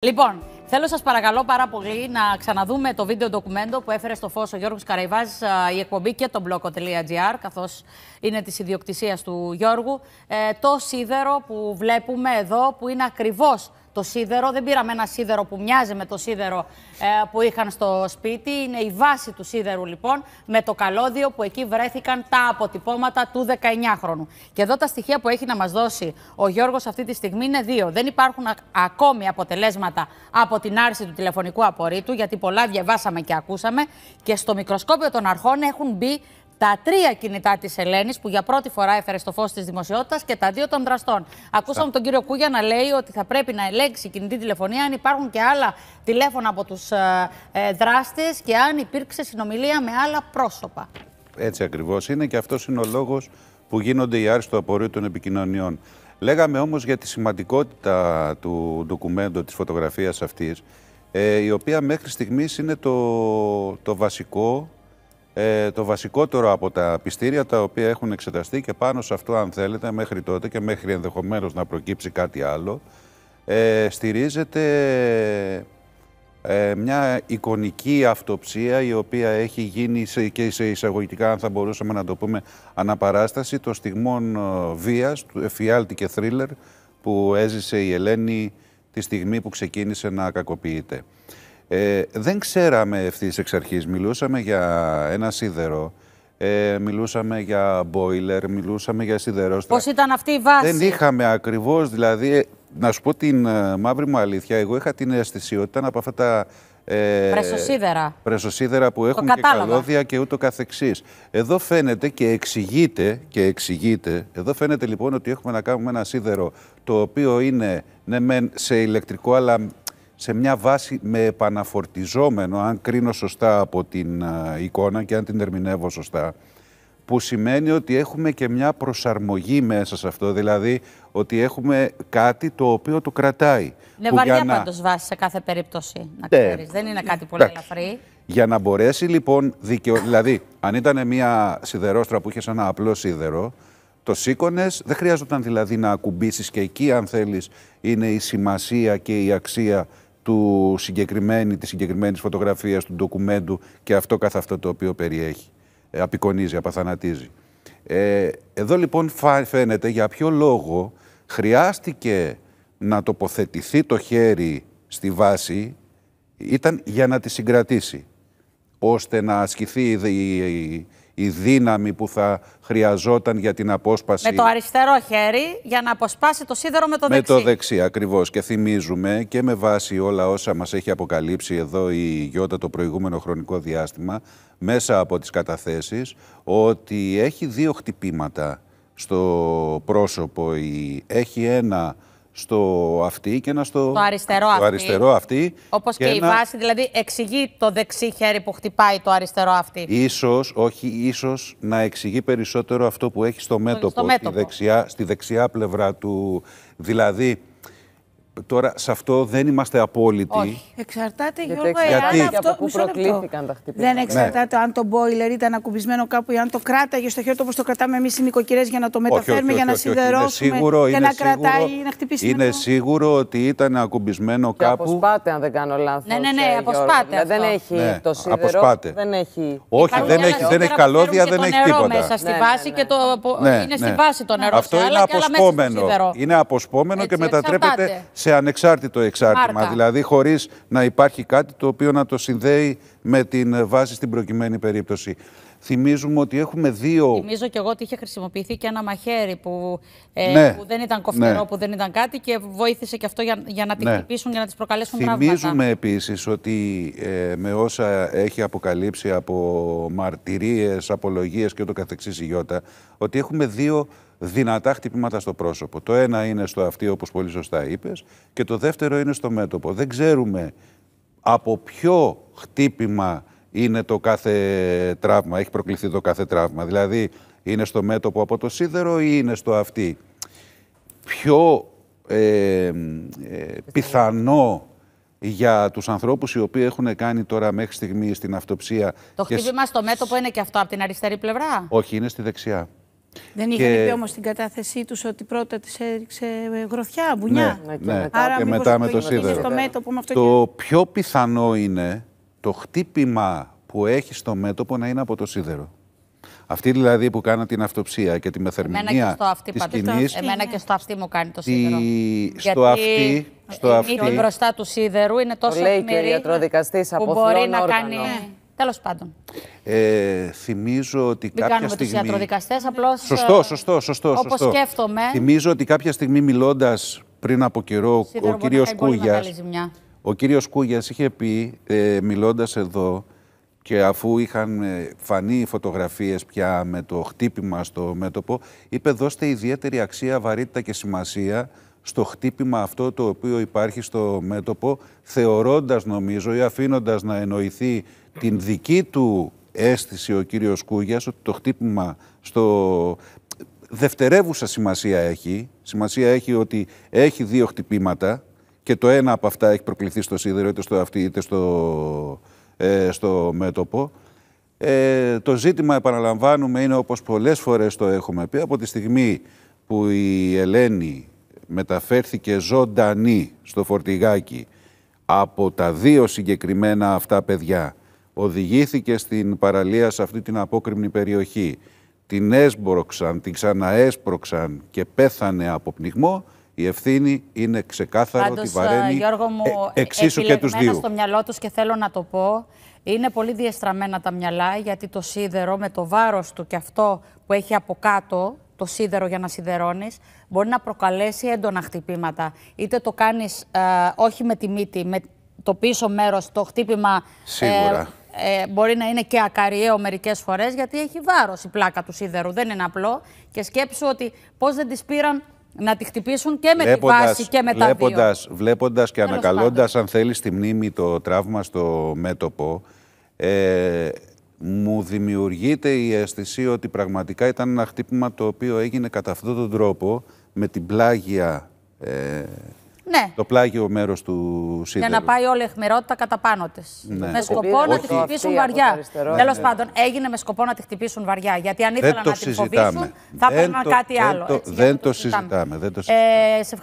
Λοιπόν, θέλω σας παρακαλώ πάρα πολύ να ξαναδούμε το βίντεο ντοκουμέντο που έφερε στο φως ο Γιώργος Καραϊβάζ, η εκπομπή και το blog.gr, καθώς είναι της ιδιοκτησίας του Γιώργου. Ε, το σίδερο που βλέπουμε εδώ, που είναι ακριβώς το σίδερο. Δεν πήραμε ένα σίδερο που μοιάζει με το σίδερο ε, που είχαν στο σπίτι. Είναι η βάση του σίδερου λοιπόν με το καλώδιο που εκεί βρέθηκαν τα αποτυπώματα του 19χρονου. Και εδώ τα στοιχεία που έχει να μας δώσει ο Γιώργος αυτή τη στιγμή είναι δύο. Δεν υπάρχουν ακόμη αποτελέσματα από την άρση του τηλεφωνικού απορρίτου γιατί πολλά διαβάσαμε και ακούσαμε και στο μικροσκόπιο των αρχών έχουν μπει τα τρία κινητά της Ελένης που για πρώτη φορά έφερε στο φως της δημοσιότητας και τα δύο των δραστών. Ακούσαμε τον κύριο Κούγια να λέει ότι θα πρέπει να ελέγξει η κινητή τηλεφωνία αν υπάρχουν και άλλα τηλέφωνα από τους ε, ε δράστες και αν υπήρξε συνομιλία με άλλα πρόσωπα. Έτσι ακριβώς είναι και αυτός είναι ο λόγος που γίνονται οι άριστο απορρίου των επικοινωνιών. Λέγαμε όμως για τη σημαντικότητα του ντοκουμέντου, της φωτογραφίας αυτής, ε, η οποία μέχρι στιγμής είναι το, το βασικό ε, το βασικότερο από τα πιστήρια τα οποία έχουν εξεταστεί και πάνω σε αυτό αν θέλετε μέχρι τότε και μέχρι ενδεχομένως να προκύψει κάτι άλλο ε, στηρίζεται ε, μια εικονική αυτοψία η οποία έχει γίνει και σε εισαγωγικά αν θα μπορούσαμε να το πούμε αναπαράσταση των στιγμών ε, βίας, του εφιάλτη και θρίλερ που έζησε η Ελένη τη στιγμή που ξεκίνησε να κακοποιείται. Ε, δεν ξέραμε ευθύς εξ αρχής. Μιλούσαμε για ένα σίδερο. Ε, μιλούσαμε για μποιλερ, μιλούσαμε για σίδερο. Πώς ήταν αυτή η βάση. Δεν είχαμε ακριβώς, δηλαδή, ε, να σου πω την ε, μαύρη μου αλήθεια, εγώ είχα την αισθησία ότι ήταν από αυτά τα... Ε, πρεσοσίδερα. Πρεσοσίδερα που έχουν και καλώδια και ούτω καθεξής. Εδώ φαίνεται και εξηγείται, και εξηγείται, εδώ φαίνεται λοιπόν ότι έχουμε να κάνουμε ένα σίδερο το οποίο είναι ναι, σε ηλεκτρικό αλλά σε μια βάση με επαναφορτιζόμενο, αν κρίνω σωστά από την εικόνα και αν την ερμηνεύω σωστά, που σημαίνει ότι έχουμε και μια προσαρμογή μέσα σε αυτό, δηλαδή ότι έχουμε κάτι το οποίο το κρατάει. Είναι βαριά να... πάντως βάση σε κάθε περίπτωση, να ναι. ξέρεις. Δεν είναι κάτι πολύ ελαφρύ. Για να μπορέσει λοιπόν, δικαιο... δηλαδή αν ήταν μια σιδερόστρα που είχε ένα απλό σίδερο, το σήκωνες, δεν χρειάζονταν δηλαδή να ακουμπήσεις και εκεί, αν θέλεις είναι η σημασία και η αξία του συγκεκριμένη, της συγκεκριμένης φωτογραφίας, του ντοκουμέντου και αυτό καθ' αυτό το οποίο περιέχει. Ε, απεικονίζει, απαθανατίζει. Ε, εδώ λοιπόν φαίνεται για ποιο λόγο χρειάστηκε να τοποθετηθεί το χέρι στη βάση ήταν για να τη συγκρατήσει ώστε να ασκηθεί η, δύναμη που θα χρειαζόταν για την απόσπαση. Με το αριστερό χέρι για να αποσπάσει το σίδερο με το δεξί. Με το δεξί ακριβώς και θυμίζουμε και με βάση όλα όσα μας έχει αποκαλύψει εδώ η Γιώτα το προηγούμενο χρονικό διάστημα μέσα από τις καταθέσεις ότι έχει δύο χτυπήματα στο πρόσωπο. Έχει ένα στο αυτή και ένα στο, το αριστερό, αριστερό αυτή. Όπως και, η βάση, δηλαδή εξηγεί το δεξί χέρι που χτυπάει το αριστερό αυτή. Ίσως, όχι, ίσως να εξηγεί περισσότερο αυτό που έχει στο μέτωπο, στο μέτωπο. Στη, δεξιά, στη δεξιά πλευρά του. Δηλαδή, Τώρα σε αυτό δεν είμαστε απόλυτοι. Όχι. Εξαρτάται, για Γιώργο, εξαρτάται αυτό... πού προκλήθηκαν τα χτυπήματα. Δεν ναι. εξαρτάται ναι. αν το boiler ήταν ακουμπισμένο κάπου ή αν το κράταγε στο χέρι του όπως το κρατάμε εμείς οι νοικοκυρές για να το μεταφέρουμε, όχι, όχι, για να σιδερώσουμε. Είναι σίγουρο, για να σίγουρο, κρατάει ή να χτυπήσει. Είναι σίγουρο ότι ήταν ακουμπισμένο και κάπου. αποσπάται, αν δεν κάνω λάθος. Ναι, ναι, ναι, ε, αποσπάτε. Ναι, δεν έχει ναι, το σίδερο. Δεν έχει. Όχι, δεν έχει καλώδια, δεν έχει τίποτα. Μέσα στη βάση και το. Είναι στη βάση το νερό. Αυτό είναι αποσπόμενο. Είναι αποσπόμενο και μετατρέπεται σε σε ανεξάρτητο εξάρτημα. Δηλαδή, χωρίς να υπάρχει κάτι το οποίο να το συνδέει με την βάση στην προκειμένη περίπτωση. Θυμίζουμε ότι έχουμε δύο. Θυμίζω και εγώ ότι είχε χρησιμοποιηθεί και ένα μαχαίρι που, ε, ναι, που δεν ήταν κοφτερό, ναι. που δεν ήταν κάτι και βοήθησε και αυτό για, για να την ναι. χτυπήσουν, για να τις προκαλέσουν Θυμίζουμε Θυμίζουμε επίσης ότι ε, με όσα έχει αποκαλύψει από μαρτυρίες, απολογίες και ούτω καθεξής η Γιώτα ότι έχουμε δύο δυνατά χτυπήματα στο πρόσωπο. Το ένα είναι στο αυτί, όπως πολύ σωστά είπες, και το δεύτερο είναι στο μέτωπο. Δεν ξέρουμε από ποιο χτύπημα είναι το κάθε τραύμα, έχει προκληθεί το κάθε τραύμα. Δηλαδή, είναι στο μέτωπο από το σίδερο ή είναι στο αυτή. Πιο ε, ε, πιθανό για τους ανθρώπους οι οποίοι έχουν κάνει τώρα μέχρι στιγμή στην αυτοψία... Το και χτύπημα στο μέτωπο είναι και αυτό από την αριστερή πλευρά? Όχι, είναι στη δεξιά. Δεν είχαν και... πει όμως την κατάθεσή τους ότι πρώτα τη έριξε γροθιά, μπουνιά. Ναι, ναι και ναι. μετά με το σίδερο. Το, το πιο πιθανό είναι το χτύπημα που έχει στο μέτωπο να είναι από το σίδερο. Αυτή δηλαδή που κάνα την αυτοψία και τη μεθερμηνία και στο αυτή, της Εμένα και στο αυτή μου κάνει το σίδερο. Τη... Στο αυτή... Στο Η μπροστά του σίδερου είναι τόσο αιχμηρή που μπορεί να κάνει... Ναι. Τέλος πάντων. Ε, θυμίζω ότι Μην κάποια στιγμή. κάνουμε τους ιατροδικαστές, απλώς. Ε, σωστό, σωστό, σωστό. Όπω σκέφτομαι. Θυμίζω ότι κάποια στιγμή μιλώντας πριν από καιρό, ο κύριο Κούγια. Ο κύριος Κούγιας είχε πει, ε, μιλώντας εδώ, και αφού είχαν ε, φανεί φωτογραφίες πια με το χτύπημα στο μέτωπο, είπε δώστε ιδιαίτερη αξία, βαρύτητα και σημασία στο χτύπημα αυτό το οποίο υπάρχει στο μέτωπο, θεωρώντας νομίζω ή αφήνοντας να εννοηθεί την δική του αίσθηση ο κύριος Κούγιας ότι το χτύπημα στο δευτερεύουσα σημασία έχει. Σημασία έχει ότι έχει δύο χτυπήματα και το ένα από αυτά έχει προκληθεί στο σίδερο, είτε στο αυτή είτε στο, ε, στο μέτωπο. Ε, το ζήτημα, επαναλαμβάνουμε, είναι όπως πολλές φορές το έχουμε πει, από τη στιγμή που η Ελένη μεταφέρθηκε ζωντανή στο φορτηγάκι από τα δύο συγκεκριμένα αυτά παιδιά, οδηγήθηκε στην παραλία σε αυτή την απόκριμνη περιοχή, την έσπρωξαν, την ξαναέσπρωξαν και πέθανε από πνιγμό, η ευθύνη είναι ξεκάθαρο ότι βαραίνει ε, μου, ε, εξίσου και τους δύο. στο μυαλό τους και θέλω να το πω, είναι πολύ διεστραμμένα τα μυαλά γιατί το σίδερο με το βάρος του και αυτό που έχει από κάτω το σίδερο για να σιδερώνεις, μπορεί να προκαλέσει έντονα χτυπήματα. Είτε το κάνεις ε, όχι με τη μύτη, με το πίσω μέρος, το χτύπημα... Σίγουρα. Ε, μπορεί να είναι και ακαριαίο μερικές φορές, γιατί έχει βάρος η πλάκα του σίδερου. Δεν είναι απλό. Και σκέψου ότι πώς δεν τη πήραν να τη χτυπήσουν και με βλέποντας, τη βάση και με τα βλέποντας, Βλέποντας και ανακαλώντας, αν θέλεις, τη μνήμη το τραύμα στο μέτωπο, ε, μου δημιουργείται η αίσθηση ότι πραγματικά ήταν ένα χτύπημα το οποίο έγινε κατά αυτόν τον τρόπο, με την πλάγια ε, ναι. Το πλάγιο μέρος του σίδερου. Για να πάει όλη η αιχμηρότητα κατά πάνω Ναι. Με σκοπό να τη χτυπήσουν βαριά. Τέλος ναι. πάντων, έγινε με σκοπό να τη χτυπήσουν βαριά. Γιατί αν ήθελαν να την φοβήσουν, θα έπαιρναν κάτι άλλο. Δεν το ε, συζητάμε. Ε, σε